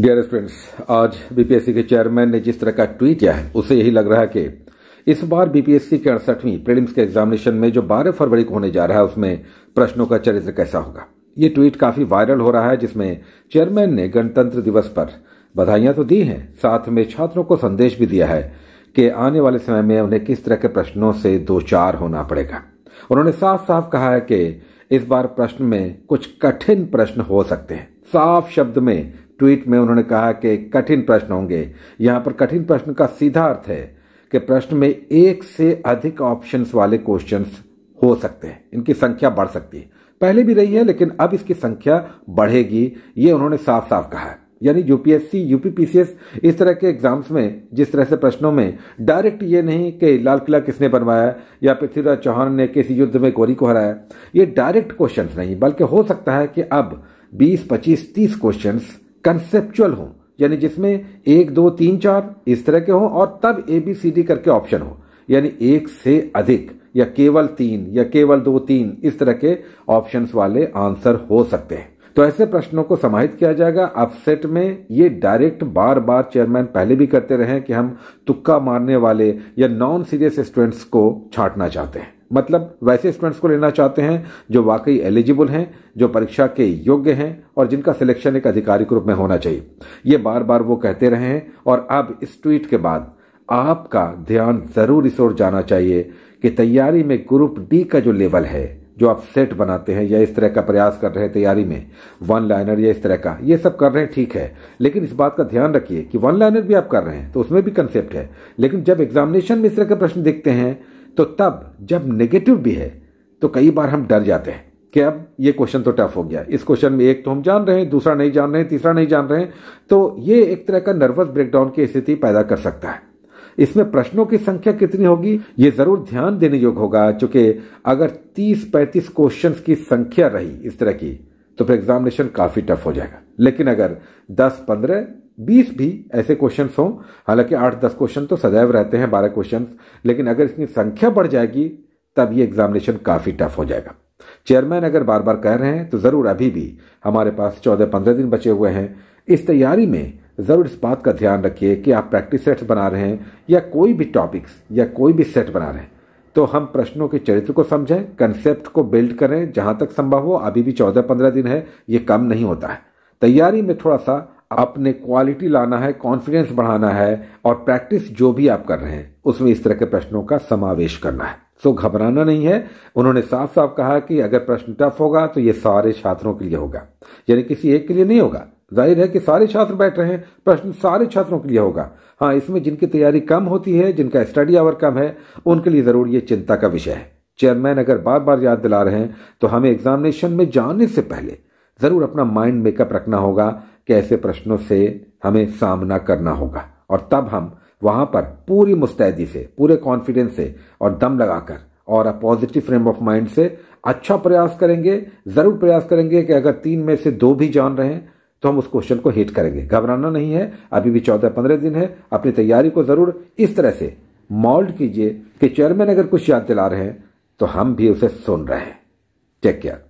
dear students आज BPSC के chairman ने जिस तरह का ट्वीट किया है उसे यही लग रहा है कि इस बार बीपीएससी के अड़सठवीं प्रीलिम्स के एग्जामिनेशन में जो 12 फरवरी को होने जा रहा है उसमें प्रश्नों का चरित्र कैसा होगा ये ट्वीट काफी वायरल हो रहा है जिसमें चेयरमैन ने गणतंत्र दिवस पर बधाइयां तो दी हैं साथ में छात्रों को संदेश भी दिया है कि आने वाले समय में उन्हें किस तरह के प्रश्नों से दो चार होना पड़ेगा उन्होंने साफ साफ कहा है कि इस बार प्रश्न में कुछ कठिन प्रश्न हो सकते हैं साफ शब्द में ट्वीट में उन्होंने कहा कि कठिन प्रश्न होंगे यहां पर कठिन प्रश्न का सीधा अर्थ है कि प्रश्न में एक से अधिक ऑप्शंस वाले क्वेश्चंस हो सकते हैं इनकी संख्या बढ़ सकती है पहले भी रही है लेकिन अब इसकी संख्या बढ़ेगी ये उन्होंने साफ साफ कहा है यानी यूपीएससी यूपीपीसीएस इस तरह के एग्जाम्स में जिस तरह से प्रश्नों में डायरेक्ट ये नहीं कि लाल किला किसने बनवाया या पृथ्वीराज चौहान ने किस युद्ध में गोरी को हराया ये डायरेक्ट क्वेश्चंस नहीं बल्कि हो सकता है कि अब 20, 25, 30 क्वेश्चंस कंसेप्चुअल हो यानी जिसमें एक दो तीन चार इस तरह के हों और तब ए बी सी डी करके ऑप्शन हो यानी एक से अधिक या केवल तीन या केवल दो तीन इस तरह के ऑप्शंस वाले आंसर हो सकते हैं तो ऐसे प्रश्नों को समाहित किया जाएगा अब सेट में ये डायरेक्ट बार बार चेयरमैन पहले भी करते रहे कि हम तुक्का मारने वाले या नॉन सीरियस स्टूडेंट्स को छाटना चाहते हैं मतलब वैसे स्टूडेंट्स को लेना चाहते हैं जो वाकई एलिजिबल हैं जो परीक्षा के योग्य हैं और जिनका सिलेक्शन एक आधिकारिक रूप में होना चाहिए ये बार बार वो कहते रहे हैं और अब इस ट्वीट के बाद आपका ध्यान जरूर इस ओर जाना चाहिए कि तैयारी में ग्रुप डी का जो लेवल है जो आप सेट बनाते हैं या इस तरह का प्रयास कर रहे हैं तैयारी में वन लाइनर या इस तरह का ये सब कर रहे हैं ठीक है लेकिन इस बात का ध्यान रखिए कि वन लाइनर भी आप कर रहे हैं तो उसमें भी कंसेप्ट है लेकिन जब एग्जामिनेशन में इस तरह के प्रश्न देखते हैं तो तब जब नेगेटिव भी है तो कई बार हम डर जाते हैं कि अब ये क्वेश्चन तो टफ हो गया इस क्वेश्चन में एक तो हम जान रहे हैं दूसरा नहीं जान रहे हैं तीसरा नहीं जान रहे हैं तो ये एक तरह का नर्वस ब्रेकडाउन की स्थिति पैदा कर सकता है इसमें प्रश्नों की संख्या कितनी होगी ये जरूर ध्यान देने योग्य होगा चूंकि अगर 30-35 क्वेश्चन की संख्या रही इस तरह की तो फिर एग्जामिनेशन काफी टफ हो जाएगा लेकिन अगर 10-15 बीस भी ऐसे क्वेश्चन हों हालांकि आठ दस क्वेश्चन तो सदैव रहते हैं बारह क्वेश्चन लेकिन अगर इसकी संख्या बढ़ जाएगी तब ये एग्जामिनेशन काफ़ी टफ हो जाएगा चेयरमैन अगर बार बार कह रहे हैं तो ज़रूर अभी भी हमारे पास चौदह पंद्रह दिन बचे हुए हैं इस तैयारी में ज़रूर इस बात का ध्यान रखिए कि आप प्रैक्टिस सेट्स बना रहे हैं या कोई भी टॉपिक्स या कोई भी सेट बना रहे हैं तो हम प्रश्नों के चरित्र को समझें कंसेप्ट को बिल्ड करें जहां तक संभव हो अभी भी चौदह पंद्रह दिन है ये कम नहीं होता है तैयारी में थोड़ा सा अपने क्वालिटी लाना है कॉन्फिडेंस बढ़ाना है और प्रैक्टिस जो भी आप कर रहे हैं उसमें इस तरह के प्रश्नों का समावेश करना है सो घबराना नहीं है उन्होंने साफ साफ कहा कि अगर प्रश्न टफ होगा तो ये सारे छात्रों के लिए होगा यानी किसी एक के लिए नहीं होगा जाहिर है कि सारे छात्र बैठ रहे हैं प्रश्न सारे छात्रों के लिए होगा हाँ इसमें जिनकी तैयारी कम होती है जिनका स्टडी आवर कम है उनके लिए जरूर ये चिंता का विषय है चेयरमैन अगर बार बार याद दिला रहे हैं तो हमें एग्जामिनेशन में जाने से पहले ज़रूर अपना माइंड मेकअप रखना होगा कि ऐसे प्रश्नों से हमें सामना करना होगा और तब हम वहां पर पूरी मुस्तैदी से पूरे कॉन्फिडेंस से और दम लगाकर और पॉजिटिव फ्रेम ऑफ माइंड से अच्छा प्रयास करेंगे ज़रूर प्रयास करेंगे कि अगर तीन में से दो भी जान रहे हैं तो हम उस क्वेश्चन को हिट करेंगे घबराना नहीं है अभी भी चौदह पंद्रह दिन है अपनी तैयारी को ज़रूर इस तरह से मॉल्ड कीजिए कि चेयरमैन अगर कुछ याद दिला रहे हैं तो हम भी उसे सुन रहे हैं टेक केयर